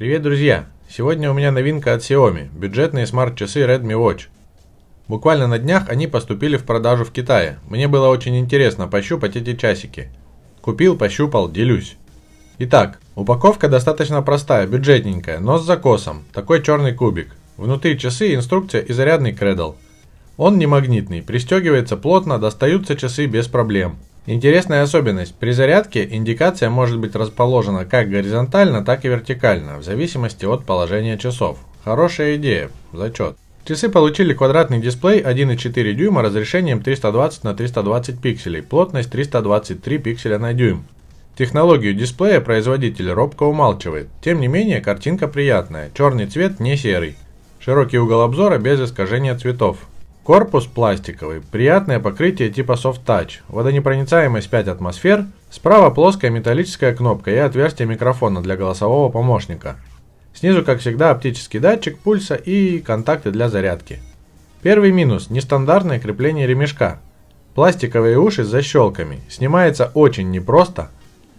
Привет, друзья! Сегодня у меня новинка от Xiaomi – бюджетные смарт-часы Redmi Watch. Буквально на днях они поступили в продажу в Китае. Мне было очень интересно пощупать эти часики. Купил, пощупал, делюсь. Итак, упаковка достаточно простая, бюджетненькая, но с закосом. Такой черный кубик. Внутри часы, инструкция и зарядный кредл. Он не магнитный, пристегивается плотно, достаются часы без проблем. Интересная особенность. При зарядке индикация может быть расположена как горизонтально, так и вертикально, в зависимости от положения часов. Хорошая идея. Зачет. Часы получили квадратный дисплей 1,4 дюйма разрешением 320 на 320 пикселей, плотность 323 пикселя на дюйм. Технологию дисплея производитель робко умалчивает. Тем не менее, картинка приятная. Черный цвет не серый. Широкий угол обзора без искажения цветов. Корпус пластиковый, приятное покрытие типа Soft Touch, водонепроницаемость 5 атмосфер, справа плоская металлическая кнопка и отверстие микрофона для голосового помощника. Снизу, как всегда, оптический датчик пульса и контакты для зарядки. Первый минус – нестандартное крепление ремешка. Пластиковые уши с защелками, снимается очень непросто.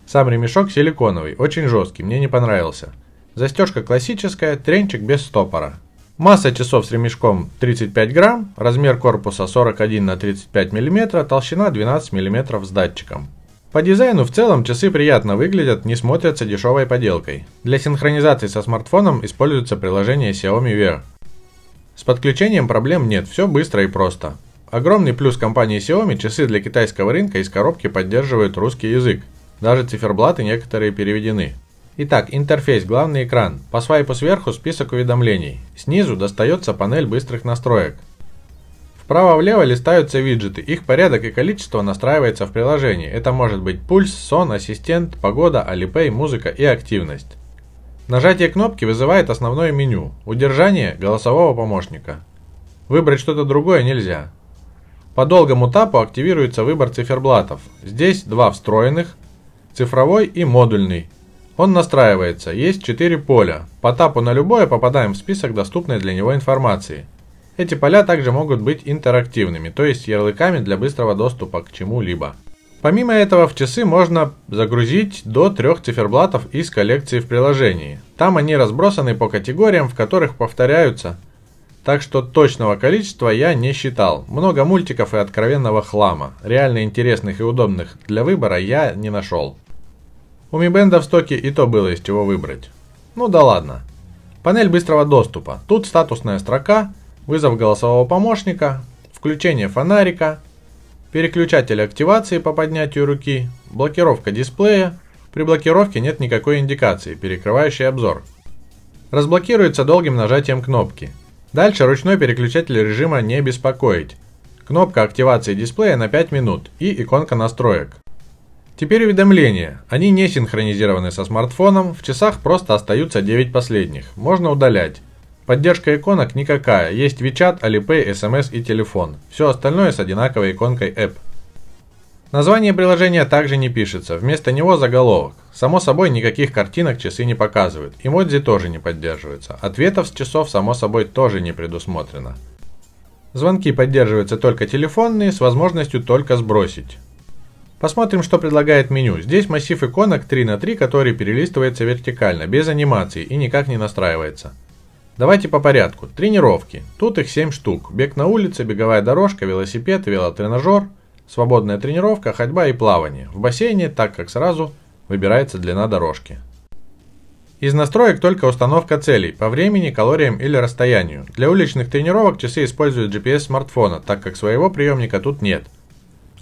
Сам ремешок силиконовый, очень жесткий, мне не понравился. Застежка классическая, тренчик без стопора. Масса часов с ремешком 35 грамм, размер корпуса 41 на 35 мм, толщина 12 мм с датчиком. По дизайну в целом часы приятно выглядят, не смотрятся дешевой поделкой. Для синхронизации со смартфоном используется приложение Xiaomi Wear. С подключением проблем нет, все быстро и просто. Огромный плюс компании Xiaomi – часы для китайского рынка из коробки поддерживают русский язык. Даже циферблаты некоторые переведены. Итак, интерфейс, главный экран. По свайпу сверху список уведомлений. Снизу достается панель быстрых настроек. Вправо-влево листаются виджеты, их порядок и количество настраивается в приложении. Это может быть пульс, сон, ассистент, погода, алипей, музыка и активность. Нажатие кнопки вызывает основное меню, удержание голосового помощника. Выбрать что-то другое нельзя. По долгому тапу активируется выбор циферблатов. Здесь два встроенных, цифровой и модульный, он настраивается. Есть четыре поля. По тапу на любое попадаем в список доступной для него информации. Эти поля также могут быть интерактивными, то есть ярлыками для быстрого доступа к чему-либо. Помимо этого в часы можно загрузить до трех циферблатов из коллекции в приложении. Там они разбросаны по категориям, в которых повторяются. Так что точного количества я не считал. Много мультиков и откровенного хлама. Реально интересных и удобных для выбора я не нашел. У Mi Band в стоке и то было из чего выбрать. Ну да ладно. Панель быстрого доступа. Тут статусная строка, вызов голосового помощника, включение фонарика, переключатель активации по поднятию руки, блокировка дисплея. При блокировке нет никакой индикации, перекрывающей обзор. Разблокируется долгим нажатием кнопки. Дальше ручной переключатель режима «Не беспокоить». Кнопка активации дисплея на 5 минут и иконка настроек. Теперь уведомления. Они не синхронизированы со смартфоном, в часах просто остаются 9 последних, можно удалять. Поддержка иконок никакая, есть WeChat, Alipay, SMS эм и телефон. Все остальное с одинаковой иконкой App. Название приложения также не пишется, вместо него заголовок. Само собой никаких картинок часы не показывают, эмодзи тоже не поддерживаются, ответов с часов само собой тоже не предусмотрено. Звонки поддерживаются только телефонные с возможностью только сбросить. Посмотрим, что предлагает меню. Здесь массив иконок 3 на 3, который перелистывается вертикально, без анимации и никак не настраивается. Давайте по порядку. Тренировки. Тут их 7 штук. Бег на улице, беговая дорожка, велосипед, велотренажер, свободная тренировка, ходьба и плавание. В бассейне, так как сразу выбирается длина дорожки. Из настроек только установка целей по времени, калориям или расстоянию. Для уличных тренировок часы используют GPS смартфона, так как своего приемника тут нет –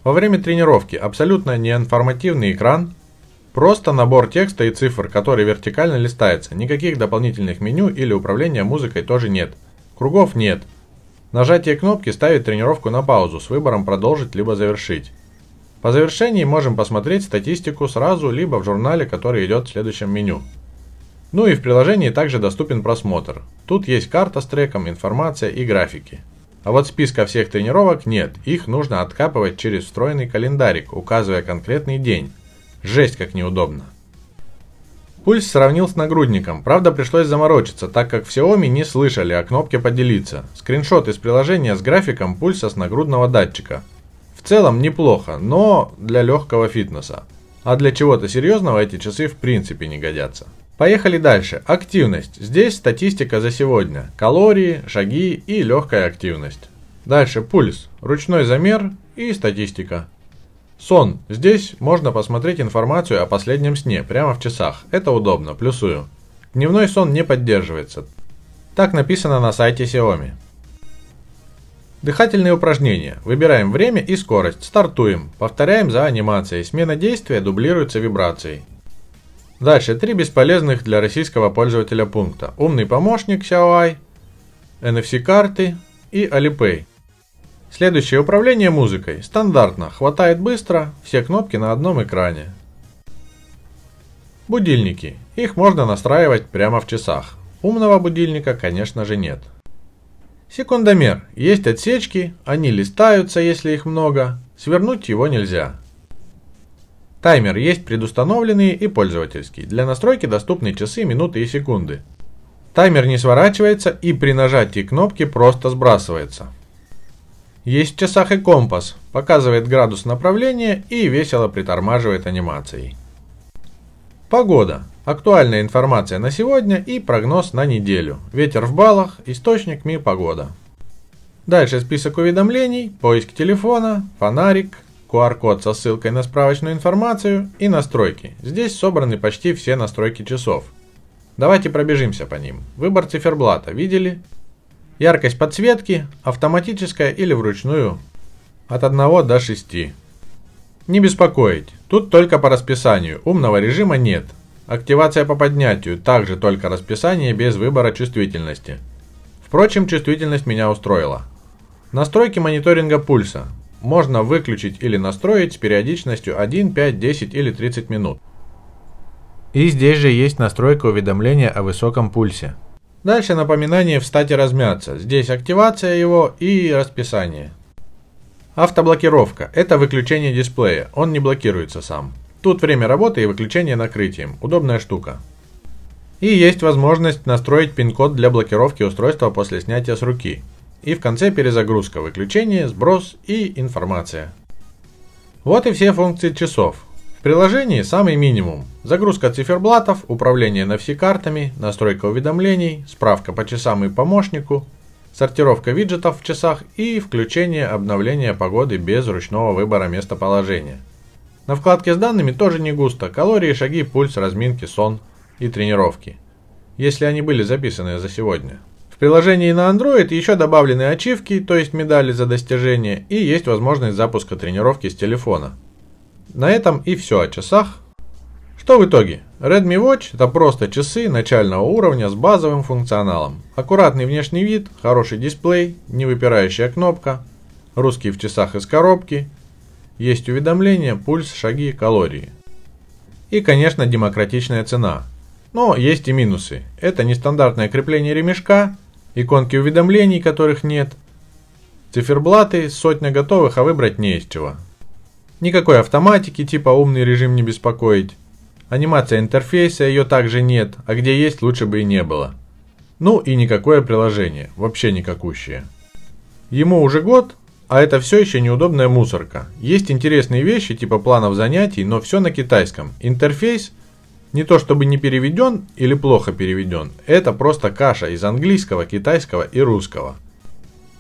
во время тренировки абсолютно неинформативный экран, просто набор текста и цифр, который вертикально листается, никаких дополнительных меню или управления музыкой тоже нет, кругов нет. Нажатие кнопки ставит тренировку на паузу с выбором продолжить либо завершить. По завершении можем посмотреть статистику сразу, либо в журнале, который идет в следующем меню. Ну и в приложении также доступен просмотр. Тут есть карта с треком, информация и графики. А вот списка всех тренировок нет, их нужно откапывать через встроенный календарик, указывая конкретный день. Жесть как неудобно. Пульс сравнил с нагрудником, правда пришлось заморочиться, так как в Xiaomi не слышали о а кнопке «Поделиться». Скриншот из приложения с графиком пульса с нагрудного датчика. В целом неплохо, но для легкого фитнеса. А для чего-то серьезного эти часы в принципе не годятся. Поехали дальше. Активность. Здесь статистика за сегодня. Калории, шаги и легкая активность. Дальше пульс, ручной замер и статистика. Сон. Здесь можно посмотреть информацию о последнем сне прямо в часах. Это удобно, плюсую. Дневной сон не поддерживается. Так написано на сайте Xiaomi. Дыхательные упражнения. Выбираем время и скорость. Стартуем. Повторяем за анимацией. Смена действия дублируется вибрацией. Дальше, три бесполезных для российского пользователя пункта. Умный помощник Xiaoai, NFC-карты и Alipay. Следующее управление музыкой. Стандартно, хватает быстро, все кнопки на одном экране. Будильники. Их можно настраивать прямо в часах. Умного будильника, конечно же, нет. Секундомер. Есть отсечки, они листаются, если их много. Свернуть его нельзя. Таймер есть предустановленный и пользовательский. Для настройки доступны часы, минуты и секунды. Таймер не сворачивается и при нажатии кнопки просто сбрасывается. Есть в часах и компас, показывает градус направления и весело притормаживает анимацией. Погода. Актуальная информация на сегодня и прогноз на неделю. Ветер в баллах, источник МИ погода. Дальше список уведомлений, поиск телефона, фонарик, QR-код со ссылкой на справочную информацию и настройки. Здесь собраны почти все настройки часов. Давайте пробежимся по ним. Выбор циферблата видели? Яркость подсветки, автоматическая или вручную, от 1 до 6. Не беспокоить, тут только по расписанию, умного режима нет. Активация по поднятию, также только расписание без выбора чувствительности. Впрочем, чувствительность меня устроила. Настройки мониторинга пульса можно выключить или настроить с периодичностью 1, 5, 10 или 30 минут. И здесь же есть настройка уведомления о высоком пульсе. Дальше напоминание «Встать и размяться». Здесь активация его и расписание. Автоблокировка – это выключение дисплея, он не блокируется сам. Тут время работы и выключение накрытием, удобная штука. И есть возможность настроить пин-код для блокировки устройства после снятия с руки. И в конце перезагрузка, выключение, сброс и информация. Вот и все функции часов. В приложении самый минимум. Загрузка циферблатов, управление NFC-картами, настройка уведомлений, справка по часам и помощнику, сортировка виджетов в часах и включение обновления погоды без ручного выбора местоположения. На вкладке с данными тоже не густо. Калории, шаги, пульс, разминки, сон и тренировки. Если они были записаны за сегодня приложении на Android еще добавлены ачивки, то есть медали за достижения, и есть возможность запуска тренировки с телефона. На этом и все о часах. Что в итоге? Redmi Watch это просто часы начального уровня с базовым функционалом. Аккуратный внешний вид, хороший дисплей, не выпирающая кнопка, русский в часах из коробки, есть уведомления, пульс, шаги, калории. И, конечно, демократичная цена. Но есть и минусы. Это нестандартное крепление ремешка, Иконки уведомлений, которых нет. Циферблаты, сотня готовых, а выбрать не из чего. Никакой автоматики, типа умный режим не беспокоить. Анимация интерфейса, ее также нет, а где есть, лучше бы и не было. Ну и никакое приложение, вообще никакущее. Ему уже год, а это все еще неудобная мусорка. Есть интересные вещи типа планов занятий, но все на китайском. Интерфейс не то чтобы не переведен или плохо переведен, это просто каша из английского, китайского и русского.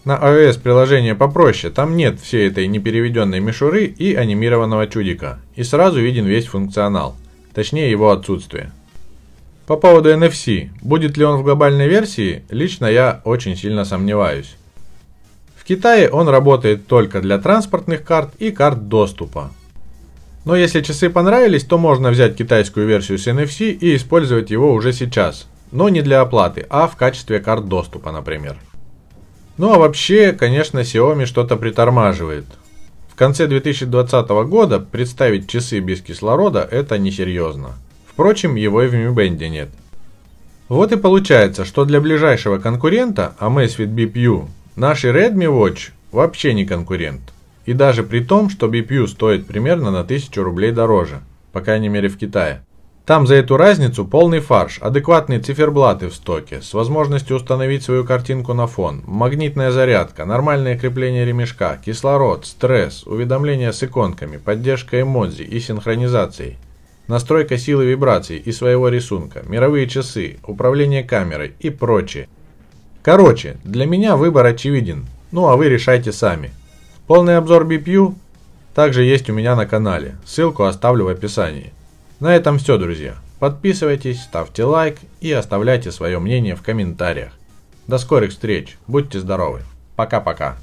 На iOS приложение попроще, там нет всей этой непереведенной мишуры и анимированного чудика, и сразу виден весь функционал, точнее его отсутствие. По поводу NFC, будет ли он в глобальной версии, лично я очень сильно сомневаюсь. В Китае он работает только для транспортных карт и карт доступа, но если часы понравились, то можно взять китайскую версию с NFC и использовать его уже сейчас. Но не для оплаты, а в качестве карт доступа, например. Ну а вообще, конечно, Xiaomi что-то притормаживает. В конце 2020 года представить часы без кислорода это несерьезно. Впрочем, его и в Mi Band нет. Вот и получается, что для ближайшего конкурента Amazfit а BPU наши Redmi Watch вообще не конкурент – и даже при том, что BPU стоит примерно на 1000 рублей дороже, по крайней мере в Китае. Там за эту разницу полный фарш, адекватные циферблаты в стоке, с возможностью установить свою картинку на фон, магнитная зарядка, нормальное крепление ремешка, кислород, стресс, уведомления с иконками, поддержка эмодзи и синхронизацией, настройка силы вибраций и своего рисунка, мировые часы, управление камерой и прочее. Короче, для меня выбор очевиден, ну а вы решайте сами. Полный обзор BPU также есть у меня на канале, ссылку оставлю в описании. На этом все, друзья. Подписывайтесь, ставьте лайк и оставляйте свое мнение в комментариях. До скорых встреч, будьте здоровы, пока-пока.